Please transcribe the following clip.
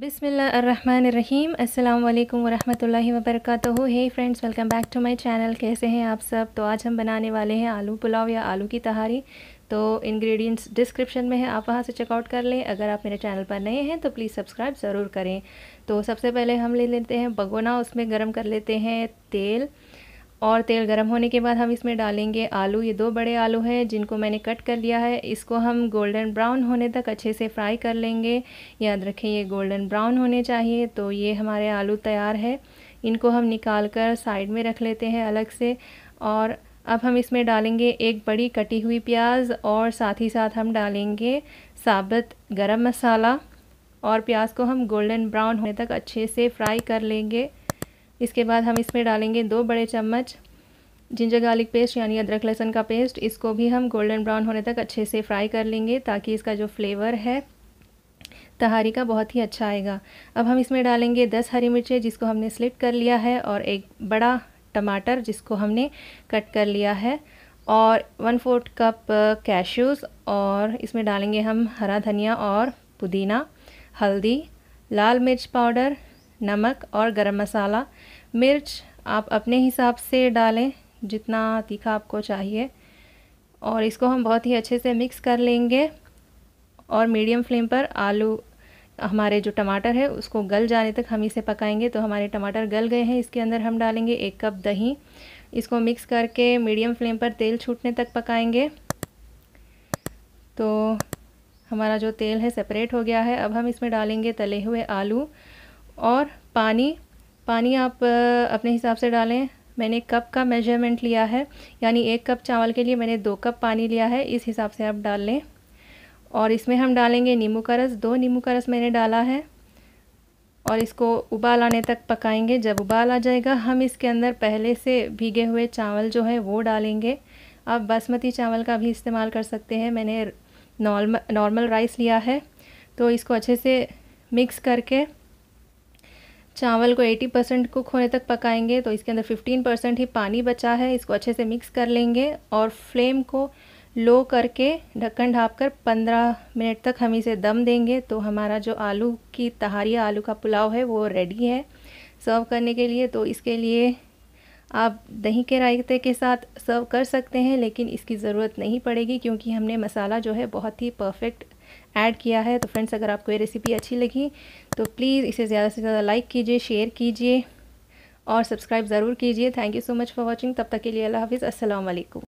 बिसमीम् अल्लाम वरहमल वबरक hey friends welcome back to my channel कैसे हैं आप सब तो आज हम बनाने वाले हैं आलू पुलाव या आलू की तहारी तो इंग्रेडिएंट्स डिस्क्रिप्शन में है आप वहाँ से चेकआउट कर लें अगर आप मेरे चैनल पर नए हैं तो प्लीज़ सब्सक्राइब ज़रूर करें तो सबसे पहले हम ले लेते हैं भगोना उसमें गर्म कर लेते हैं तेल और तेल गर्म होने के बाद हम इसमें डालेंगे आलू ये दो बड़े आलू हैं जिनको मैंने कट कर लिया है इसको हम गोल्डन ब्राउन होने तक अच्छे से फ्राई कर लेंगे याद रखें ये गोल्डन ब्राउन होने चाहिए तो ये हमारे आलू तैयार है इनको हम निकाल कर साइड में रख लेते हैं अलग से और अब हम इसमें डालेंगे एक बड़ी कटी हुई प्याज और साथ ही साथ हम डालेंगे साबुत गरम मसाला और प्याज को हम गोल्डन ब्राउन होने तक अच्छे से फ्राई कर लेंगे इसके बाद हम इसमें डालेंगे दो बड़े चम्मच जिंजर गार्लिक पेस्ट यानी अदरक लहसुन का पेस्ट इसको भी हम गोल्डन ब्राउन होने तक अच्छे से फ्राई कर लेंगे ताकि इसका जो फ्लेवर है तहारी का बहुत ही अच्छा आएगा अब हम इसमें डालेंगे दस हरी मिर्चें जिसको हमने स्लिट कर लिया है और एक बड़ा टमाटर जिसको हमने कट कर लिया है और वन फोर्थ कप कैशूज़ और इसमें डालेंगे हम हरा धनिया और पुदीना हल्दी लाल मिर्च पाउडर नमक और गरम मसाला मिर्च आप अपने हिसाब से डालें जितना तीखा आपको चाहिए और इसको हम बहुत ही अच्छे से मिक्स कर लेंगे और मीडियम फ्लेम पर आलू हमारे जो टमाटर है उसको गल जाने तक हम इसे पकाएंगे तो हमारे टमाटर गल गए हैं इसके अंदर हम डालेंगे एक कप दही इसको मिक्स करके मीडियम फ्लेम पर तेल छूटने तक पकाएंगे तो हमारा जो तेल है सेपरेट हो गया है अब हम इसमें डालेंगे तले हुए आलू और पानी पानी आप अपने हिसाब से डालें मैंने कप का मेजरमेंट लिया है यानी एक कप चावल के लिए मैंने दो कप पानी लिया है इस हिसाब से आप डाल लें और इसमें हम डालेंगे नींबू का रस दो नींबू का रस मैंने डाला है और इसको उबाल आने तक पकाएंगे जब उबाल आ जाएगा हम इसके अंदर पहले से भीगे हुए चावल जो है वो डालेंगे आप बासमती चावल का भी इस्तेमाल कर सकते हैं मैंने नॉर्मल नॉर्मल राइस लिया है तो इसको अच्छे से मिक्स करके चावल को 80 परसेंट कुक होने तक पकाएंगे तो इसके अंदर 15 परसेंट ही पानी बचा है इसको अच्छे से मिक्स कर लेंगे और फ्लेम को लो करके ढक्कन ढाप कर पंद्रह मिनट तक हम इसे दम देंगे तो हमारा जो आलू की तहारिया आलू का पुलाव है वो रेडी है सर्व करने के लिए तो इसके लिए आप दही के रायते के साथ सर्व कर सकते हैं लेकिन इसकी ज़रूरत नहीं पड़ेगी क्योंकि हमने मसाला जो है बहुत ही परफेक्ट ऐड किया है तो फ्रेंड्स अगर आपको ये रेसिपी अच्छी लगी तो प्लीज़ इसे ज़्यादा से ज़्यादा लाइक कीजिए शेयर कीजिए और सब्सक्राइब ज़रूर कीजिए thank you so much for watching तब तक के लिए अल्लाह हाफिज़ असलम